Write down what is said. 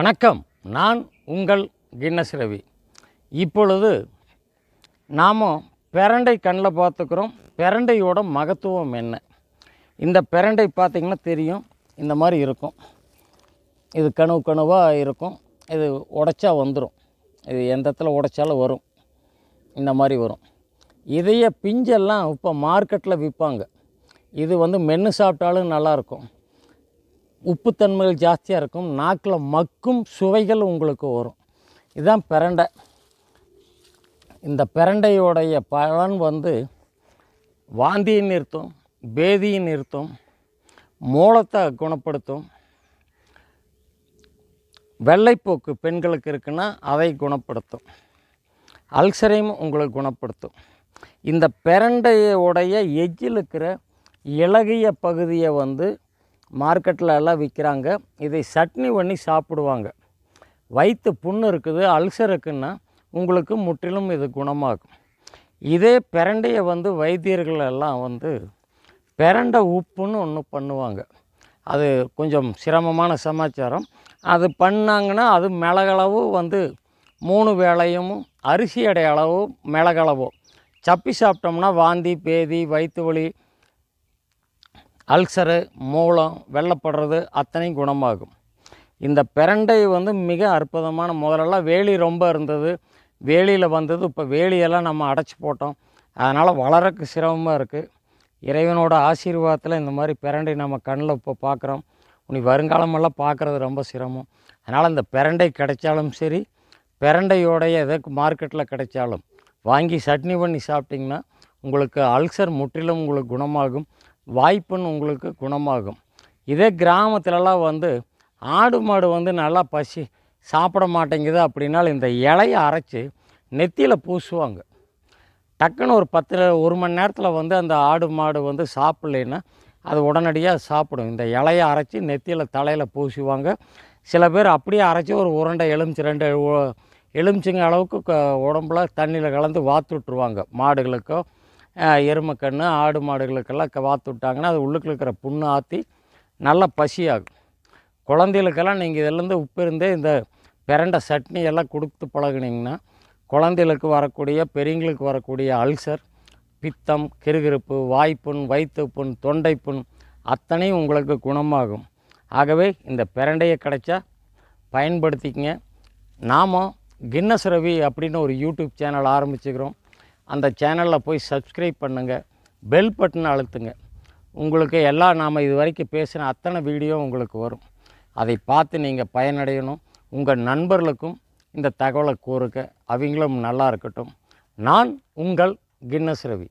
வணக்கம் நான் உங்கள் கின்னஸ் ரவி இப்பொழுது நாம் பிரண்டை கண்ணில் பார்த்துக்கிறோம் பிரண்டையோட மகத்துவம் என்ன இந்த பிரண்டை பார்த்திங்கன்னா தெரியும் இந்த மாதிரி இருக்கும் இது கனவு கனவாக இருக்கும் இது உடைச்சா வந்துடும் இது எந்த இடத்துல உடைச்சாலும் வரும் இந்த மாதிரி வரும் இதையே பிஞ்செல்லாம் இப்போ மார்க்கெட்டில் விற்பாங்க இது வந்து மென்று சாப்பிட்டாலும் நல்லாயிருக்கும் உப்புத்தன்மைகள் ஜாஸ்தியாக இருக்கும் நாக்கில் மக்கும் சுவைகள் உங்களுக்கு வரும் இதுதான் பிரண்டை இந்த பிரண்டையோடைய பலன் வந்து வாந்தியை நிறுத்தும் பேதியை நிறுத்தும் மூலத்தை குணப்படுத்தும் வெள்ளைப்போக்கு பெண்களுக்கு இருக்குன்னா அதை குணப்படுத்தும் அல்சரையும் உங்களுக்கு குணப்படுத்தும் இந்த பிரண்டையுடைய எஜ்ஜில் இருக்கிற இலகிய பகுதியை வந்து மார்க்கெட்டில் எல்லாம் விற்கிறாங்க இதை சட்னி பண்ணி சாப்பிடுவாங்க வயிற்று புண்ணு இருக்குது அல்சர் இருக்குன்னா உங்களுக்கு முற்றிலும் இது குணமாகும் இதே பிரண்டையை வந்து வைத்தியர்கள் எல்லாம் வந்து பிரண்டை உப்புன்னு ஒன்று பண்ணுவாங்க அது கொஞ்சம் சிரமமான சமாச்சாரம் அது பண்ணாங்கன்னா அது மிளகளவு வந்து மூணு வேளையும் அரிசி அடை அளவும் மிளகளவும் சப்பி சாப்பிட்டோம்னா வாந்தி பேதி வயிற்று வலி அல்சரு மூலம் வெள்ளப்படுறது அத்தனையும் குணமாகும் இந்த பிரண்டை வந்து மிக அற்புதமான முதலெல்லாம் வேலி ரொம்ப இருந்தது வேலியில் வந்தது இப்போ வேலியெல்லாம் நம்ம அடைச்சி போட்டோம் அதனால் வளரக்கு சிரமமாக இருக்குது இறைவனோட ஆசீர்வாதத்தில் இந்த மாதிரி பிரண்டை நம்ம கண்ணில் இப்போ பார்க்குறோம் இனி வருங்காலமெல்லாம் பார்க்குறது ரொம்ப சிரமம் அதனால் இந்த பிரண்டை கிடைச்சாலும் சரி பிரண்டையோடைய எதற்கு மார்க்கெட்டில் கிடைச்சாலும் வாங்கி சட்னி பண்ணி சாப்பிட்டிங்கன்னா உங்களுக்கு அல்சர் முற்றிலும் உங்களுக்கு குணமாகும் வாய்ப்புன்னு உங்களுக்கு குணமாகும் இதே கிராமத்துலலாம் வந்து ஆடு மாடு வந்து நல்லா பசி சாப்பிட மாட்டேங்குது அப்படின்னாலும் இந்த இலையை அரைச்சி நெத்தியில் பூசுவாங்க டக்குன்னு ஒரு பத்து ஒரு மணி நேரத்தில் வந்து அந்த ஆடு மாடு வந்து சாப்பிட்லைன்னா அது உடனடியாக சாப்பிடும் இந்த இலையை அரைச்சி நெத்தியில் தலையில் பூசுவாங்க சில பேர் அப்படியே அரைச்சி ஒரு உருண்டை எலுமிச்சு ரெண்டு எலுமிச்சுங்க அளவுக்கு உடம்புல தண்ணியில் கலந்து வாத்து விட்டுருவாங்க மாடுகளுக்கோ எருமக்கன்று ஆடு மாடுகளுக்கெல்லாம் வாத்து விட்டாங்கன்னா அது உள்ளுக்கு இருக்கிற புண்ணு ஆற்றி நல்லா பசியாகும் குழந்தைகளுக்கெல்லாம் நீங்கள் இதிலேருந்து உப்பிருந்தே இந்த பிரண்டை சட்னி எல்லாம் கொடுத்து பழகுனீங்கன்னா குழந்தைகளுக்கு வரக்கூடிய பெரியங்களுக்கு வரக்கூடிய அல்சர் பித்தம் கிருகிருப்பு வாய்ப்புண் வயிற்றுப்புண் தொண்டைப்புண் அத்தனையும் உங்களுக்கு குணமாகும் ஆகவே இந்த பிரண்டையை கிடைச்சா பயன்படுத்திக்கங்க நாம் கின்னஸ் ரவி அப்படின்னு ஒரு யூடியூப் சேனல் ஆரம்பிச்சுக்கிறோம் அந்த சேனலில் போய் சப்ஸ்கிரைப் பண்ணுங்கள் பெல் பட்டன் அழுத்துங்க உங்களுக்கு எல்லாம் நாம் இது வரைக்கும் பேசின அத்தனை வீடியோ உங்களுக்கு வரும் அதை பார்த்து நீங்கள் பயனடையணும் உங்கள் நண்பர்களுக்கும் இந்த தகவலை கூறுக்க அவங்களும் நல்லா இருக்கட்டும் நான் உங்கள் கின்னஸ் ரவி